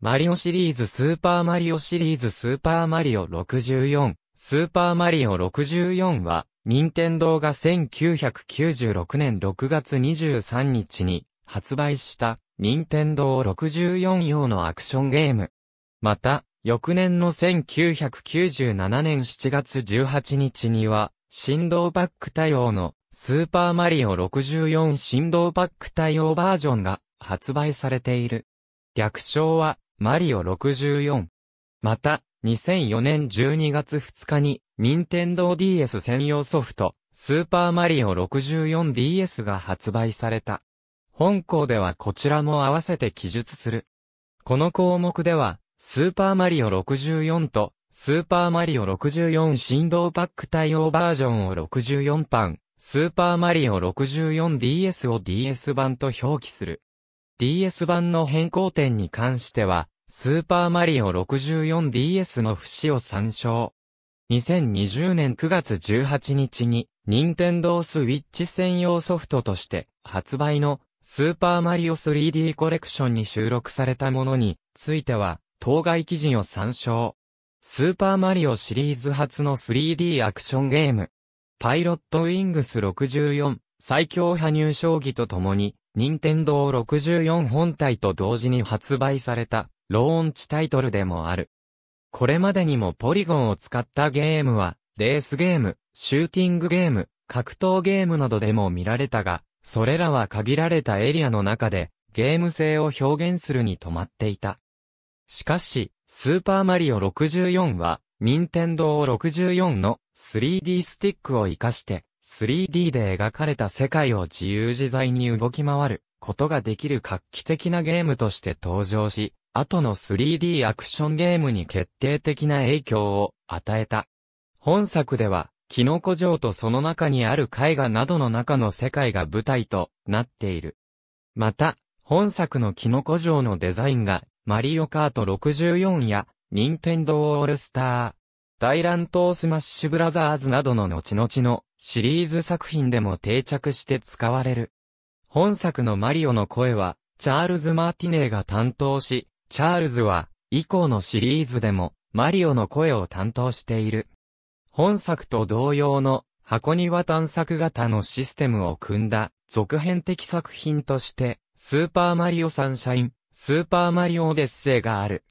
マリオシリーズスーパーマリオシリーズスーパーマリオ64スーパーマリオ64は、任天堂が1996年6月23日に発売した任天堂64用のアクションゲーム。また、翌年の1997年7月18日には、振動パック対応のスーパーマリオ64振動パック対応バージョンが発売されている。略称はマリオ64。また、2004年12月2日に、任天堂 DS 専用ソフト、スーパーマリオ 64DS が発売された。本校ではこちらも合わせて記述する。この項目では、スーパーマリオ64と、スーパーマリオ64振動パック対応バージョンを64版、スーパーマリオ 64DS を DS 版と表記する。DS 版の変更点に関しては、スーパーマリオ 64DS の節を参照。2020年9月18日に、任天堂スイッチ専用ソフトとして、発売のスーパーマリオ 3D コレクションに収録されたものについては、当該記事を参照。スーパーマリオシリーズ初の 3D アクションゲーム。パイロットウィングス64最強派入将棋とともに、任天堂64本体と同時に発売された、ローンチタイトルでもある。これまでにもポリゴンを使ったゲームは、レースゲーム、シューティングゲーム、格闘ゲームなどでも見られたが、それらは限られたエリアの中で、ゲーム性を表現するに止まっていた。しかし、スーパーマリオ64は、任天堂64の 3D スティックを活かして、3D で描かれた世界を自由自在に動き回ることができる画期的なゲームとして登場し、後の 3D アクションゲームに決定的な影響を与えた。本作では、キノコ城とその中にある絵画などの中の世界が舞台となっている。また、本作のキノコ城のデザインが、マリオカート64や、ニンテンドーオールスター、大乱闘スマッシュブラザーズなどの後々のシリーズ作品でも定着して使われる。本作のマリオの声は、チャールズ・マーティネーが担当し、チャールズは、以降のシリーズでも、マリオの声を担当している。本作と同様の、箱庭探索型のシステムを組んだ、続編的作品として、スーパーマリオサンシャイン、スーパーマリオオデッセイがある。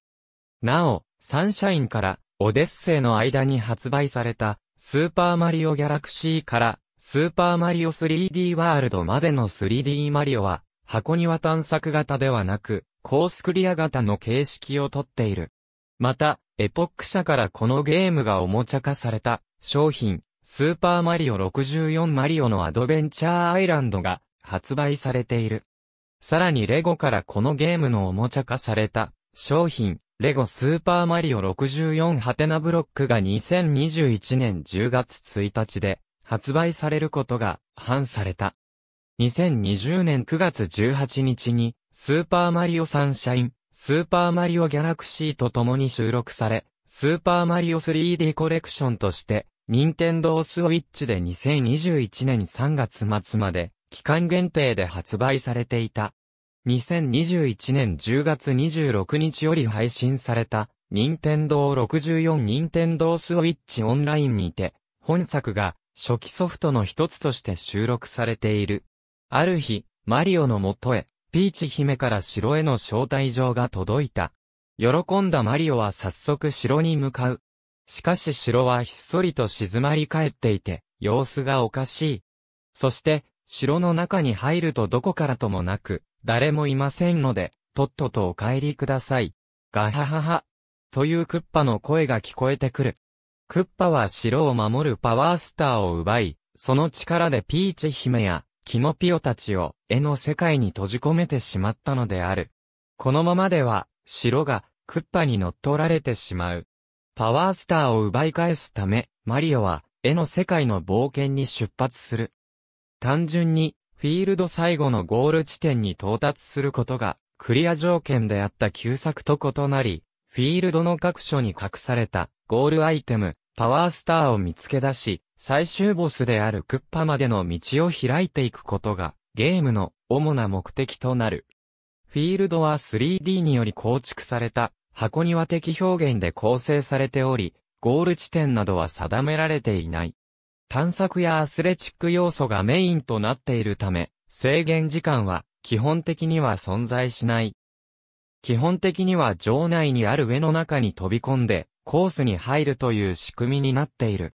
なお、サンシャインから、オデッセイの間に発売された、スーパーマリオギャラクシーから、スーパーマリオ 3D ワールドまでの 3D マリオは、箱庭探索型ではなく、コースクリア型の形式をとっている。また、エポック社からこのゲームがおもちゃ化された商品、スーパーマリオ64マリオのアドベンチャーアイランドが発売されている。さらにレゴからこのゲームのおもちゃ化された商品、レゴスーパーマリオ64ハテナブロックが2021年10月1日で発売されることが判された。2020年9月18日にスーパーマリオサンシャイン、スーパーマリオギャラクシーと共に収録され、スーパーマリオ 3D コレクションとして、任天堂スウィッチで2021年3月末まで期間限定で発売されていた。2021年10月26日より配信された、任天堂64任天堂ス switch オンラインにて、本作が初期ソフトの一つとして収録されている。ある日、マリオの元へ、ピーチ姫から城への招待状が届いた。喜んだマリオは早速城に向かう。しかし城はひっそりと静まり返っていて、様子がおかしい。そして、城の中に入るとどこからともなく、誰もいませんので、とっととお帰りください。ガハハハ。というクッパの声が聞こえてくる。クッパは城を守るパワースターを奪い、その力でピーチ姫やキノピオたちを絵の世界に閉じ込めてしまったのである。このままでは、城がクッパに乗っ取られてしまう。パワースターを奪い返すため、マリオは絵の世界の冒険に出発する。単純にフィールド最後のゴール地点に到達することが、クリア条件であった旧作と異なり、フィールドの各所に隠された、ゴールアイテム、パワースターを見つけ出し、最終ボスであるクッパまでの道を開いていくことが、ゲームの主な目的となる。フィールドは 3D により構築された箱庭的表現で構成されており、ゴール地点などは定められていない。探索やアスレチック要素がメインとなっているため、制限時間は基本的には存在しない。基本的には場内にある上の中に飛び込んでコースに入るという仕組みになっている。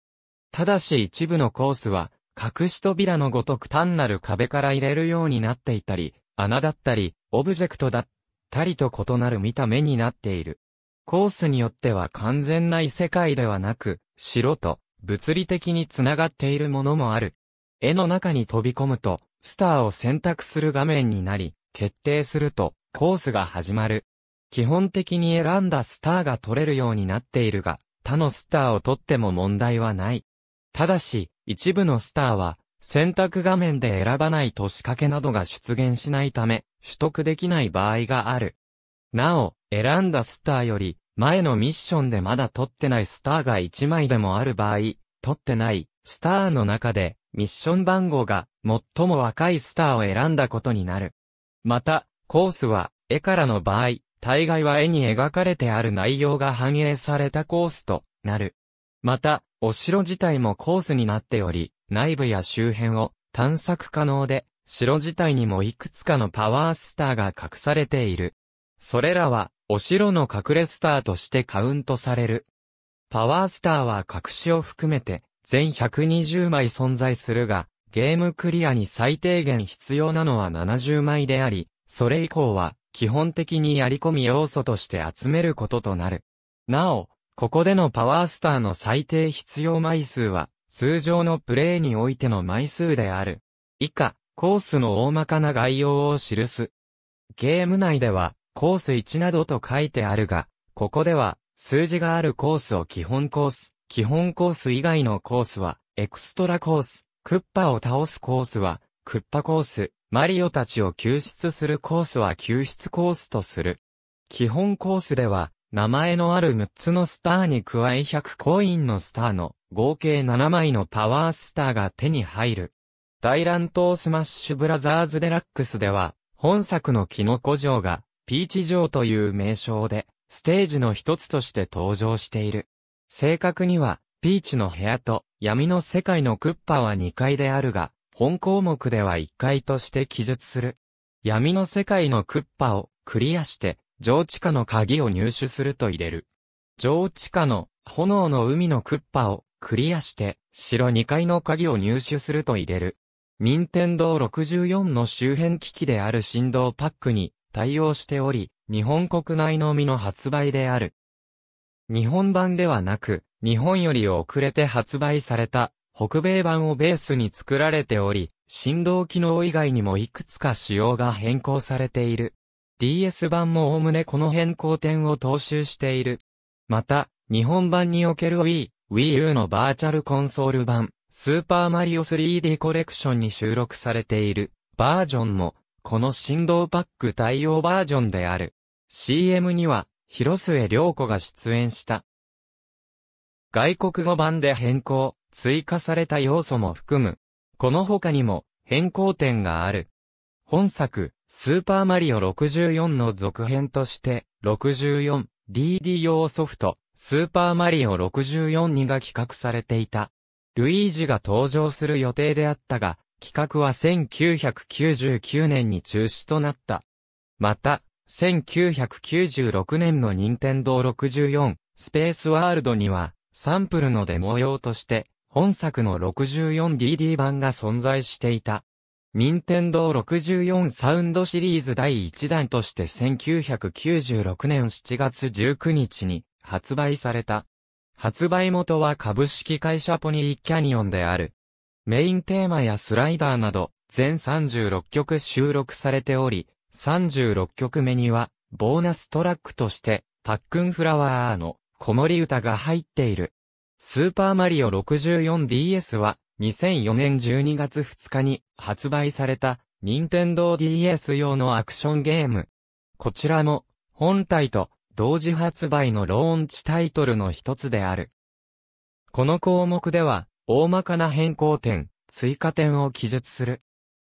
ただし一部のコースは隠し扉のごとく単なる壁から入れるようになっていたり、穴だったり、オブジェクトだったりと異なる見た目になっている。コースによっては完全な異世界ではなく、白と物理的につながっているものもある。絵の中に飛び込むと、スターを選択する画面になり、決定すると、コースが始まる。基本的に選んだスターが取れるようになっているが、他のスターを取っても問題はない。ただし、一部のスターは、選択画面で選ばないと仕掛けなどが出現しないため、取得できない場合がある。なお、選んだスターより、前のミッションでまだ取ってないスターが1枚でもある場合、取ってないスターの中でミッション番号が最も若いスターを選んだことになる。また、コースは絵からの場合、大概は絵に描かれてある内容が反映されたコースとなる。また、お城自体もコースになっており、内部や周辺を探索可能で、城自体にもいくつかのパワースターが隠されている。それらは、お城の隠れスターとしてカウントされる。パワースターは隠しを含めて全120枚存在するが、ゲームクリアに最低限必要なのは70枚であり、それ以降は基本的にやり込み要素として集めることとなる。なお、ここでのパワースターの最低必要枚数は、通常のプレイにおいての枚数である。以下、コースの大まかな概要を記す。ゲーム内では、コース1などと書いてあるが、ここでは、数字があるコースを基本コース、基本コース以外のコースは、エクストラコース、クッパを倒すコースは、クッパコース、マリオたちを救出するコースは救出コースとする。基本コースでは、名前のある6つのスターに加え100コインのスターの合計7枚のパワースターが手に入る。大乱闘スマッシュブラザーズデラックスでは、本作のキノコ城がピーチ城という名称で、ステージの一つとして登場している。正確には、ピーチの部屋と闇の世界のクッパは2階であるが、本項目では1階として記述する。闇の世界のクッパをクリアして、上地下の鍵を入手すると入れる。上地下の炎の海のクッパをクリアして、城2階の鍵を入手すると入れる。任天堂64の周辺機器である振動パックに対応しており、日本国内のみの発売である。日本版ではなく、日本より遅れて発売された、北米版をベースに作られており、振動機能以外にもいくつか仕様が変更されている。DS 版も概ねこの変更点を踏襲している。また、日本版における Wii、Wii U のバーチャルコンソール版、スーパーマリオ 3D コレクションに収録されているバージョンもこの振動パック対応バージョンである。CM には、広末涼子が出演した。外国語版で変更、追加された要素も含む。この他にも、変更点がある。本作、スーパーマリオ64の続編として、64DD 用ソフト、スーパーマリオ64にが企画されていた。ルイージが登場する予定であったが、企画は1999年に中止となった。また、1996年の任天堂64スペースワールドにはサンプルのデモ用として本作の 64DD 版が存在していた。任天堂64サウンドシリーズ第1弾として1996年7月19日に発売された。発売元は株式会社ポニーキャニオンである。メインテーマやスライダーなど、全36曲収録されており、36曲目には、ボーナストラックとして、パックンフラワーの子守歌が入っている。スーパーマリオ 64DS は、2004年12月2日に発売された、任天堂 DS 用のアクションゲーム。こちらも、本体と同時発売のローンチタイトルの一つである。この項目では、大まかな変更点、追加点を記述する。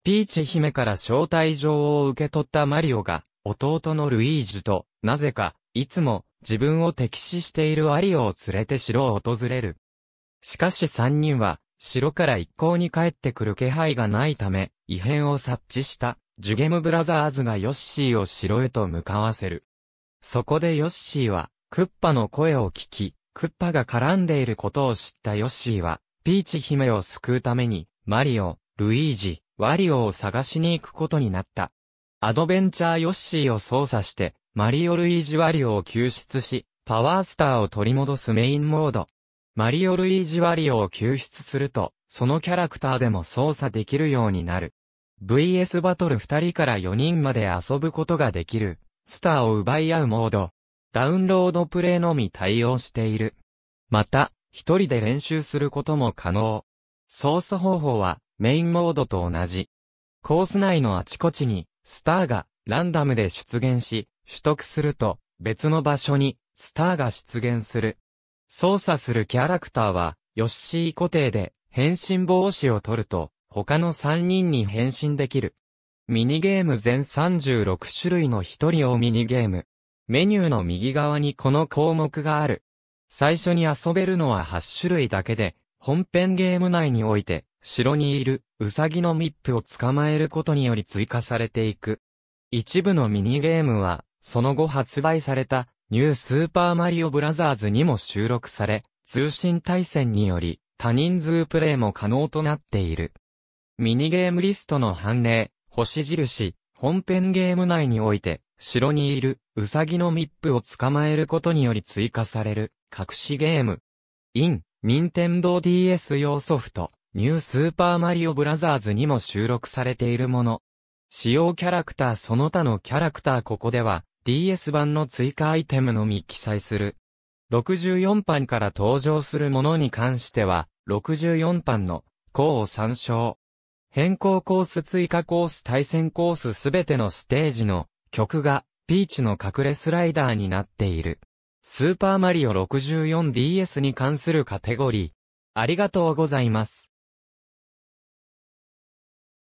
ピーチ姫から招待状を受け取ったマリオが、弟のルイージュと、なぜか、いつも、自分を敵視しているアリオを連れて城を訪れる。しかし三人は、城から一向に帰ってくる気配がないため、異変を察知した、ジュゲムブラザーズがヨッシーを城へと向かわせる。そこでヨッシーは、クッパの声を聞き、クッパが絡んでいることを知ったヨッシーは、ピーチ姫を救うために、マリオ、ルイージ、ワリオを探しに行くことになった。アドベンチャーヨッシーを操作して、マリオ・ルイージ・ワリオを救出し、パワースターを取り戻すメインモード。マリオ・ルイージ・ワリオを救出すると、そのキャラクターでも操作できるようになる。VS バトル2人から4人まで遊ぶことができる、スターを奪い合うモード。ダウンロードプレイのみ対応している。また、一人で練習することも可能。操作方法はメインモードと同じ。コース内のあちこちにスターがランダムで出現し、取得すると別の場所にスターが出現する。操作するキャラクターはヨッシー固定で変身防止を取ると他の3人に変身できる。ミニゲーム全36種類の一人用ミニゲーム。メニューの右側にこの項目がある。最初に遊べるのは8種類だけで、本編ゲーム内において、城にいる、ウサギのミップを捕まえることにより追加されていく。一部のミニゲームは、その後発売された、ニュースーパーマリオブラザーズにも収録され、通信対戦により、多人数プレイも可能となっている。ミニゲームリストの判例、星印、本編ゲーム内において、城にいる、ウサギのミップを捕まえることにより追加される。隠しゲーム。in、Nintendo DS 用ソフト、ニュースーパーマリオブラザーズにも収録されているもの。使用キャラクターその他のキャラクターここでは、DS 版の追加アイテムのみ記載する。64版から登場するものに関しては、64版の、項を参照。変更コース追加コース対戦コースすべてのステージの曲がピーチの隠れスライダーになっている。スーパーマリオ 64DS に関するカテゴリー。ありがとうございます。